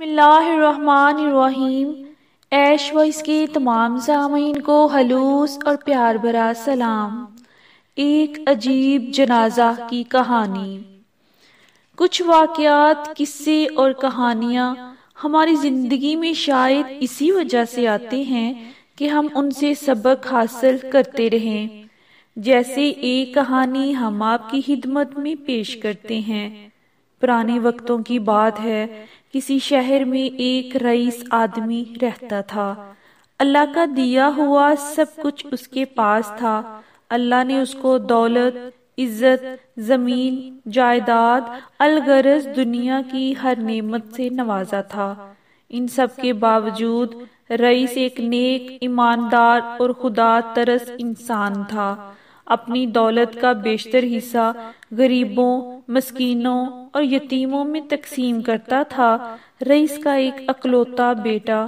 बसमीम ऐश व इसके तमाम सामीन को हलूस और प्यार भरा सलाम एक अजीब जनाजा की कहानी कुछ वाकयात किस्से और कहानियाँ हमारी ज़िंदगी में शायद इसी वजह से आते हैं कि हम उनसे सबक हासिल करते रहें जैसे एक कहानी हम आपकी खिदमत में पेश करते हैं पुराने वक्तों की बात है किसी शहर में एक रईस आदमी रहता था अल्लाह का दिया हुआ सब कुछ उसके पास था अल्लाह ने उसको दौलत इज्जत जमीन जायदाद अलगरज दुनिया की हर नेमत से नवाजा था इन सब के बावजूद रईस एक नेक ईमानदार और खुदा तरस इंसान था अपनी दौलत का बेशतर हिस्सा गरीबों मस्कीनों और यतीमों में तकसीम करता था रईस का एक अकलौता बेटा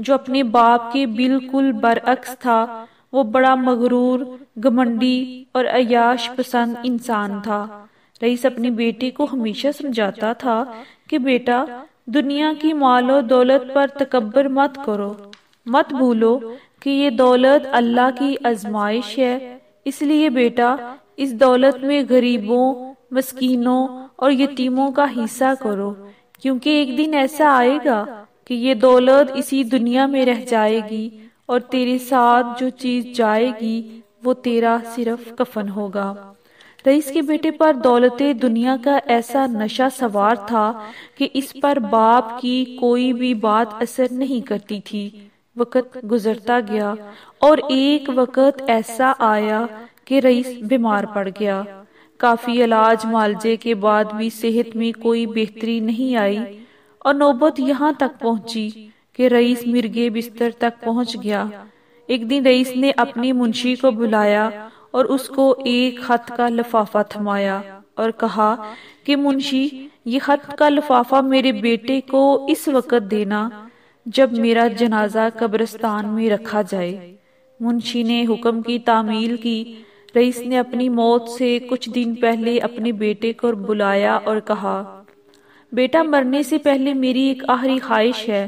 जो अपने बाप के बिल्कुल बरअक्स था वो बड़ा मगरूर घमंडी और अयाश पसंद इंसान था रईस अपने बेटे को हमेशा समझाता था कि बेटा दुनिया की मालो दौलत पर तकबर मत करो मत भूलो कि ये दौलत अल्लाह की आजमाइश है इसलिए बेटा इस दौलत में गरीबों मस्कीनों और यतीमों का हिस्सा करो क्योंकि एक दिन ऐसा आएगा कि ये दौलत इसी दुनिया में रह जाएगी और तेरे साथ जो चीज जाएगी वो तेरा सिर्फ कफन होगा रईस तो के बेटे पर दौलत दुनिया का ऐसा नशा सवार था कि इस पर बाप की कोई भी बात असर नहीं करती थी वक़्त गुजरता गया और एक वक़्त ऐसा आया कि रईस बीमार पड़ गया काफ़ी इलाज मालजे के बाद भी सेहत में कोई बेहतरी नहीं आई और नौबत यहाँ तक पहुंची कि रईस मिर्गे बिस्तर तक पहुंच गया एक दिन रईस ने अपनी मुंशी को बुलाया और उसको एक खत का लफाफा थमाया और कहा कि मुंशी ये खत का लफाफा मेरे बेटे को इस वक्त देना जब मेरा जनाजा कब्रस्तान में रखा जाए मुंशी ने हुक्म की तामील की रईस ने अपनी मौत से कुछ दिन पहले अपने बेटे को बुलाया और कहा बेटा मरने से पहले मेरी एक आखिरी ख्वाहिश है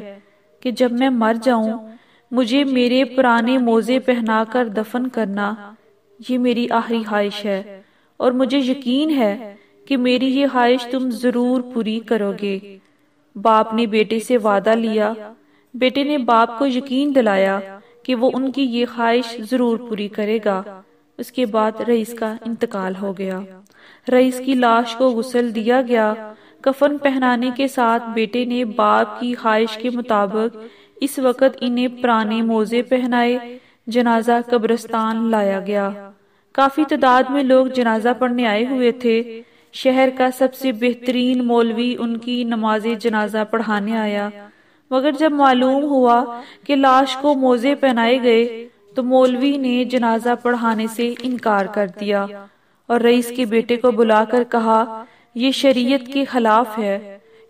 कि जब मैं मर जाऊं मुझे मेरे पुराने मोजे पहनाकर दफन करना ये मेरी आखिरी ख्वाहिश है और मुझे यकीन है कि मेरी ये ख्वाहिश तुम जरूर पूरी करोगे बाप ने बेटे से वादा लिया बेटे ने बाप को यकीन दिलाया कि वो उनकी ये ख्वाहिश जरूर पूरी करेगा उसके बाद रईस का इंतकाल हो गया रईस की लाश को गुसल दिया गया कफन पहनाने के साथ बेटे ने बाप की ख्वाहिश के मुताबिक इस वक्त इन्हें पुराने मोजे पहनाए जनाजा कब्रस्तान लाया गया काफी तादाद में लोग जनाजा पढ़ने आए हुए थे शहर का सबसे बेहतरीन मौलवी उनकी नमाज जनाजा पढ़ाने आया मगर जब मालूम हुआ कि लाश को मोजे पहनाए गए तो मौलवी ने जनाजा पढ़ाने से इनकार कर दिया और रईस के बेटे को बुलाकर कहा यह शरीयत के खिलाफ है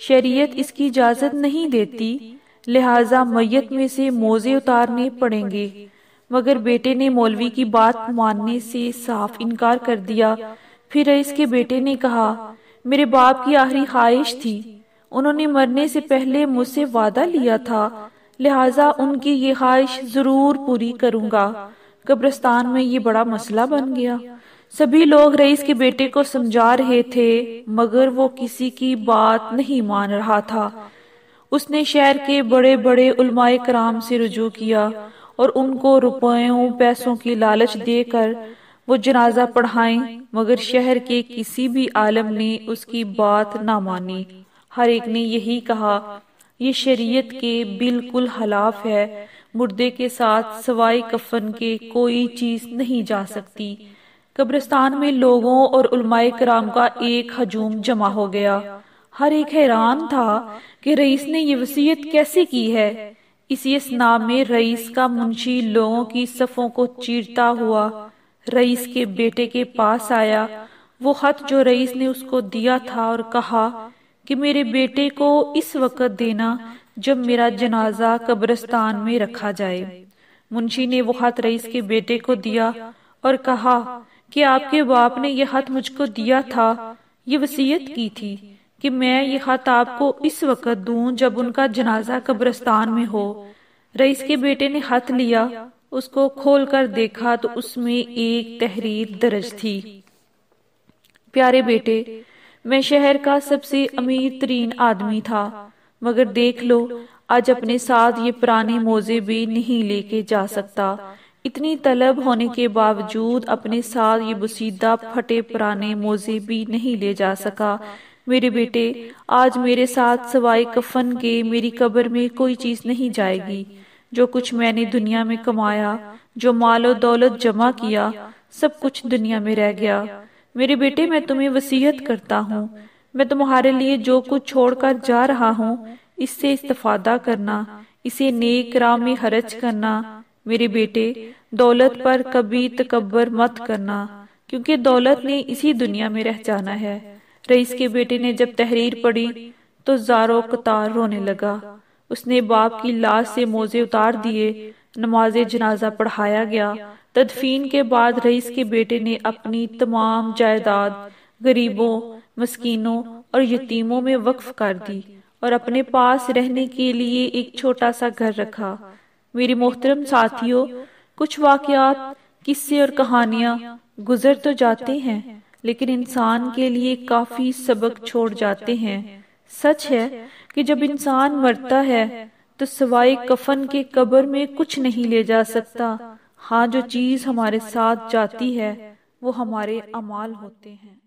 शरीयत इसकी इजाजत नहीं देती लिहाजा मैयत में से मोजे उतारने पड़ेंगे मगर बेटे ने मौलवी की बात मानने से साफ इनकार कर दिया फिर रईस के बेटे ने कहा मेरे बाप की आखिरी ख्वाहिश थी उन्होंने मरने से पहले मुझसे वादा लिया था लिहाजा उनकी ये ख्वाहिश ज़रूर पूरी करूंगा कब्रस्तान में ये बड़ा मसला बन गया सभी लोग रईस के बेटे को समझा रहे थे मगर वो किसी की बात नहीं मान रहा था उसने शहर के बड़े बड़े उलमाए कराम से रजू किया और उनको रुपयों पैसों की लालच देकर वो जनाजा पढ़ाए मगर शहर के किसी भी आलम ने उसकी बात ना मानी हर एक ने यही कहा ये शरीयत के बिल्कुल हलाफ है मुर्दे के साथ सवाई कफन के कोई चीज़ नहीं जा सकती कब्रिस्तान में लोगों और उलमाए कराम का एक हजूम जमा हो गया हर एक हैरान था कि रईस ने ये वसीयत कैसे की है इसी स्ना में रईस का मुंशी लोगों की सफ़ों को चीरता हुआ रईस के बेटे के पास आया वो खत जो रईस ने उसको दिया था और कहा कि मेरे बेटे को इस वक्त देना जब मेरा जनाजा कब्रस्तान में रखा जाए मुंशी ने वो हाथ रईस के बेटे को दिया और कहा कि आपके बाप ने यह हाथ मुझको दिया था ये वसीयत की थी कि मैं ये हाथ आपको इस वक्त दूं जब उनका जनाजा कब्रस्तान में हो रईस के बेटे ने हाथ लिया उसको खोल कर देखा तो उसमें एक तहरीर दर्ज थी प्यारे बेटे मैं शहर का सबसे अमीर तरीन आदमी था मगर देख लो आज अपने साथ ये पुराने मोजे भी नहीं लेके जा सकता इतनी तलब होने के बावजूद अपने साथ ये बसीदा फटे पुराने मोजे भी नहीं ले जा सका मेरे बेटे आज मेरे साथ सवाई कफन के मेरी कब्र में कोई चीज नहीं जाएगी जो कुछ मैंने दुनिया में कमाया जो मालो दौलत जमा किया सब कुछ दुनिया में रह गया मेरे बेटे मैं तुम्हें वसीयत करता हूँ मैं तुम्हारे लिए जो कुछ छोड़कर जा रहा हूँ इससे इस्तफादा करना इसे नेक राह में खर्च करना मेरे बेटे दौलत पर कभी तकबर मत करना क्योंकि दौलत ने इसी दुनिया में रह जाना है रईस के बेटे ने जब तहरीर पढ़ी तो जारो कतार रोने लगा उसने बाप की लाश से मोजे उतार दिए नमाज जनाजा पढ़ाया गया तदफीन के बाद रईस के बेटे ने अपनी तमाम जायदाद गरीबों मस्किनों और यतीमों में वक्फ कर दी और अपने पास रहने के लिए एक छोटा सा घर रखा मेरी मोहतरम साथियों कुछ वाकयात किस्से और कहानियां गुजर तो जाते हैं लेकिन इंसान के लिए काफी सबक छोड़ जाते हैं सच है कि जब इंसान मरता है तो सवाए कफन के कब्र में कुछ नहीं ले जा सकता हाँ जो चीज हमारे साथ जाती है वो हमारे अमाल होते हैं